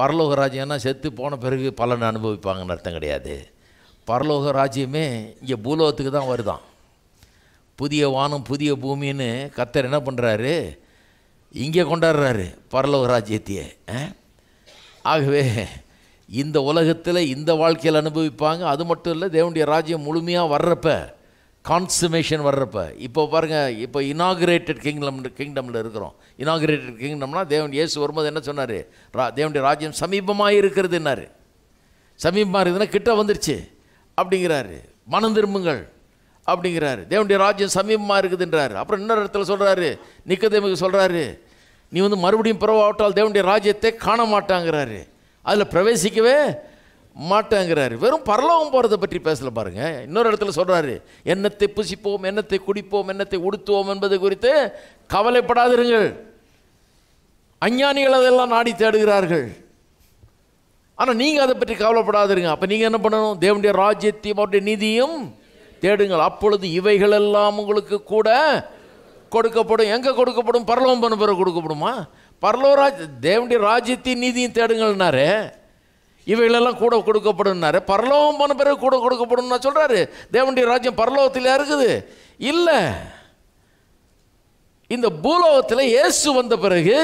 பரலோக ராஜ்யம்னா செத்து போன பிறகு பலன் அனுபவிப்பாங்கன்னு அர்த்தம் கிடையாது பரலோக ராஜ்யமே இங்கே பூலோகத்துக்கு தான் வருதான் புதிய வானம் புதிய பூமின்னு கத்தர் என்ன பண்ணுறாரு இங்கே கொண்டாடுறாரு பரலோக ராஜ்யத்தையே ஆகவே இந்த உலகத்தில் இந்த வாழ்க்கையில் அனுபவிப்பாங்க அது மட்டும் இல்லை தேவனுடைய ராஜ்யம் முழுமையாக வர்றப்போ கான்சுமேஷன் வர்றப்ப இப்போ பாருங்கள் இப்போ இனாகுரேட்டட் கிங்டம் கிங்டமில் இருக்கிறோம் இனாகுரேட்டட் கிங்டம்னா தேவன் இயேசு வரும்போது என்ன சொன்னார் ரா தேவனுடைய ராஜ்யம் சமீபமாக இருக்கிறதுனாரு சமீபமாக இருக்குதுன்னா கிட்ட வந்துருச்சு அப்படிங்கிறாரு மனம் திரும்புங்கள் அப்படிங்கிறாரு தேவனுடைய ராஜ்யம் சமீபமாக இருக்குதுன்றார் அப்புறம் இன்னொரு இடத்துல சொல்கிறாரு நிக்கதேமுக்கு சொல்கிறாரு நீ வந்து மறுபடியும் பிறவாவிட்டால் தேவனுடைய ராஜ்யத்தை காண மாட்டாங்கிறாரு அதில் பிரவேசிக்கவே மாட்டேங்கிறாரு வெறும் பரலோகம் போகிறத பற்றி பேசல பாருங்க இன்னொரு இடத்துல சொல்கிறாரு எண்ணத்தை புசிப்போம் எண்ணத்தை குடிப்போம் எண்ணத்தை உடுத்துவோம் என்பது குறித்து கவலைப்படாதிருங்கள் அஞ்ஞானிகள் அதெல்லாம் நாடி தேடுகிறார்கள் ஆனால் நீங்கள் அதை பற்றி கவலைப்படாதிருங்க அப்போ நீங்கள் என்ன பண்ணணும் தேவனுடைய ராஜ்யத்தையும் அவருடைய நிதியும் தேடுங்கள் அப்பொழுது இவைகள் எல்லாம் உங்களுக்கு கூட கொடுக்கப்படும் எங்கே கொடுக்கப்படும் பரலோகம் பிறகு கொடுக்கப்படுமா பரலோராஜ் தேவனுடைய ராஜ்யத்தையும் நீதியும் தேடுங்கள்னாரு இவைகளெல்லாம் கூட கொடுக்கப்படும்னாரு பரலோகம் போன பிறகு கூட கொடுக்கப்படும்னா சொல்கிறாரு தேவனுடைய ராஜ்யம் பரலோகத்தில் இருக்குது இல்லை இந்த பூலோகத்தில் இயேசு வந்த பிறகு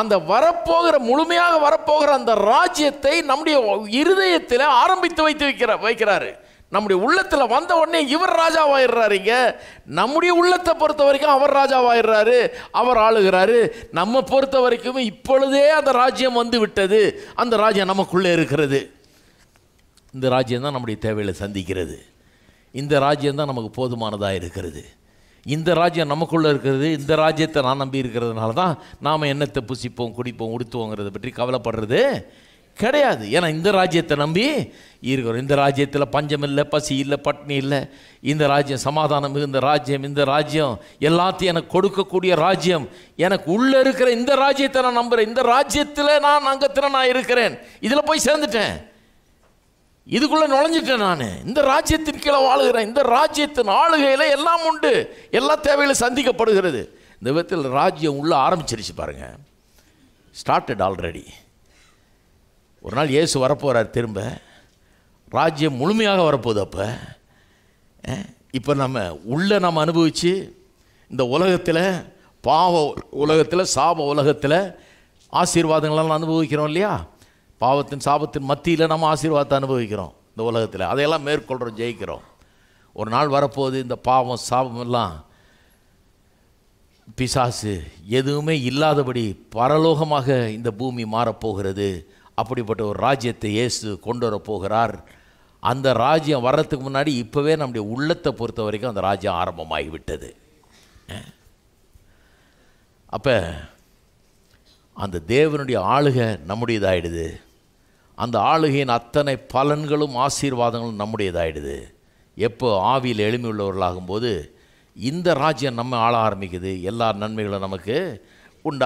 அந்த வரப்போகிற முழுமையாக வரப்போகிற அந்த ராஜ்யத்தை நம்முடைய இருதயத்தில் ஆரம்பித்து வைத்து வைக்கிற வைக்கிறாரு நம்முடைய உள்ளத்தில் வந்த உடனே இவர் ராஜாவாயிடுறாருங்க நம்முடைய உள்ளத்தை பொறுத்த வரைக்கும் அவர் ராஜாவாயிடுறாரு அவர் ஆளுகிறாரு நம்ம பொறுத்த வரைக்கும் இப்பொழுதே அந்த ராஜ்யம் வந்து விட்டது அந்த ராஜ்யம் நமக்குள்ளே இருக்கிறது இந்த ராஜ்யம் தான் நம்முடைய தேவையில் சந்திக்கிறது இந்த ராஜ்யம் தான் நமக்கு போதுமானதாக இருக்கிறது இந்த ராஜ்யம் நமக்குள்ளே இருக்கிறது இந்த ராஜ்யத்தை நான் நம்பி இருக்கிறதுனால தான் நாம் என்னத்தை புசிப்போம் குடிப்போம் உடுத்துவோங்கிறத பற்றி கவலைப்படுறது கிடையாது ஏன்னா இந்த ராஜ்யத்தை நம்பி இருக்கிறோம் இந்த ராஜ்யத்தில் பஞ்சம் இல்லை பசி இல்லை பட்னி இல்லை இந்த ராஜ்யம் சமாதானம் இந்த ராஜ்யம் இந்த ராஜ்யம் எல்லாத்தையும் எனக்கு கொடுக்கக்கூடிய ராஜ்யம் எனக்கு உள்ளே இருக்கிற இந்த ராஜ்யத்தை நான் நம்புகிறேன் இந்த ராஜ்யத்தில் நான் அங்கத்தில் நான் இருக்கிறேன் இதில் போய் சேர்ந்துட்டேன் இதுக்குள்ளே நுழைஞ்சிட்டேன் நான் இந்த ராஜ்யத்தின் கீழே வாழுகிறேன் இந்த ராஜ்யத்தின் ஆளுகையில் எல்லாம் உண்டு எல்லா தேவைகளும் சந்திக்கப்படுகிறது இந்த விதத்தில் ராஜ்யம் உள்ளே ஆரம்பிச்சிருச்சு பாருங்கள் ஸ்டார்டட் ஆல்ரெடி ஒரு நாள் இயேசு வரப்போகிறார் திரும்ப ராஜ்யம் முழுமையாக வரப்போகுது அப்போ இப்போ நம்ம உள்ளே நம்ம அனுபவித்து இந்த உலகத்தில் பாவ உலகத்தில் சாப உலகத்தில் ஆசீர்வாதங்களெல்லாம் அனுபவிக்கிறோம் இல்லையா பாவத்தின் சாபத்தின் மத்தியில் நம்ம ஆசீர்வாதத்தை அனுபவிக்கிறோம் இந்த உலகத்தில் அதையெல்லாம் மேற்கொள்கிறோம் ஜெயிக்கிறோம் ஒரு நாள் வரப்போகுது இந்த பாவம் சாபம் எல்லாம் பிசாசு எதுவுமே இல்லாதபடி பரலோகமாக இந்த பூமி மாறப்போகிறது அப்படிப்பட்ட ஒரு ராஜ்யத்தை இயேசு கொண்டு வர போகிறார் அந்த ராஜ்யம் வர்றதுக்கு முன்னாடி இப்போவே நம்முடைய உள்ளத்தை பொறுத்த வரைக்கும் அந்த ராஜ்யம் ஆரம்பமாகிவிட்டது அப்போ அந்த தேவனுடைய ஆளுகை நம்முடையதாயிடுது அந்த ஆளுகையின் அத்தனை பலன்களும் ஆசீர்வாதங்களும் நம்முடையதாயிடுது எப்போ ஆவியில் எளிமையுள்ளவர்களாகும்போது இந்த ராஜ்யம் நம்ம ஆள ஆரம்பிக்குது எல்லா நன்மைகளும் நமக்கு உண்டா